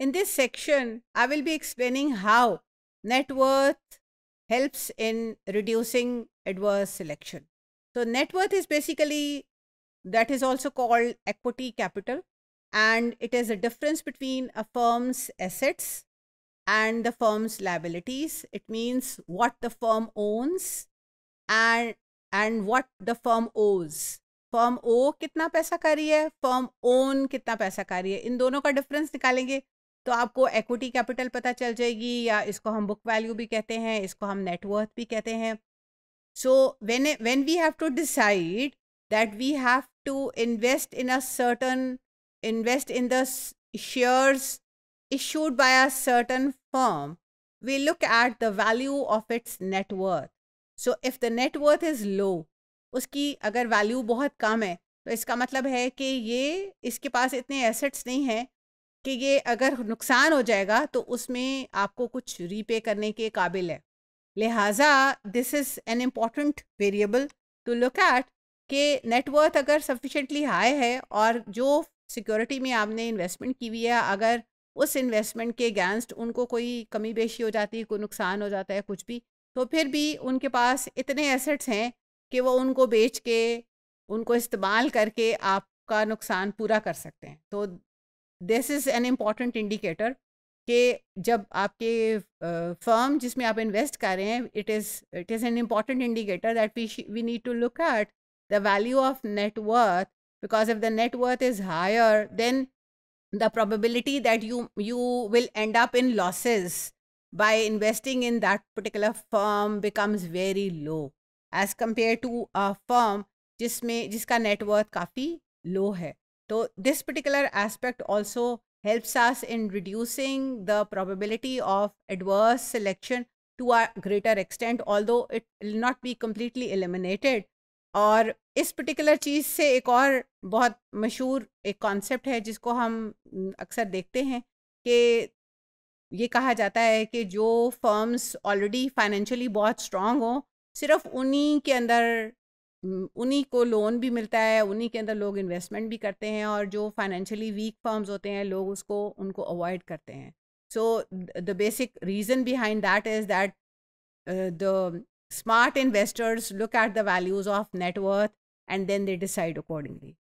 In this section, I will be explaining how net worth helps in reducing adverse selection. So net worth is basically that is also called equity capital and it is a difference between a firm's assets and the firm's liabilities. It means what the firm owns and and what the firm owes. Firm ओ कितना पैसा कर रही है firm own कितना पैसा कर रही है इन दोनों का निकालेंगे तो आपको एक्विटी कैपिटल पता चल जाएगी या इसको हम बुक वैल्यू भी कहते हैं इसको हम नेटवर्थ भी कहते हैं so when when we have to decide that we have to invest in a certain invest in the shares issued by a certain firm we look at the value of its net worth so if the net worth is low उसकी अगर value बहुत कम है तो इसका मतलब है कि ये इसके पास इतने एसेट्स नहीं हैं कि ये अगर नुकसान हो जाएगा तो उसमें आपको कुछ रीपे करने के काबिल है लिहाजा this is an important variable to look at कि नेटवर्थ अगर सफिशेंटली हाई है और जो सिक्योरिटी में आपने इन्वेस्टमेंट की हुई है अगर उस इन्वेस्टमेंट के अगेंस्ट उनको कोई कमी बेशी हो जाती है कोई नुकसान हो जाता है कुछ भी तो फिर भी उनके पास इतने एसेट्स हैं कि वो उनको बेच के उनको इस्तेमाल करके आपका नुकसान पूरा कर सकते हैं तो this is an important indicator कि जब आपके फर्म जिसमें आप इन्वेस्ट कर रहे हैं it is it is an important indicator that we we need to look at the value of net worth because if the net worth is higher then the probability that you will end up in losses by investing in that particular firm becomes very low as compared to a firm जिसमें जिसका net worth काफ़ी low है तो this particular aspect also helps us in reducing the probability of adverse selection to a greater extent although it will not be completely eliminated और इस particular चीज़ से एक और बहुत मशहूर एक कॉन्सेप्ट है जिसको हम अक्सर देखते हैं कि ये कहा जाता है कि जो फर्म्स ऑलरेडी फाइनेंशली बहुत स्ट्रॉन्ग हों सिर्फ उन्हीं के अंदर उन्हीं को लोन भी मिलता है उन्हीं के अंदर लोग इन्वेस्टमेंट भी करते हैं और जो फाइनेंशियली वीक फर्म्स होते हैं लोग उसको उनको अवॉइड करते हैं so the basic reason behind that is that the smart investors look at the values of net worth and then they decide accordingly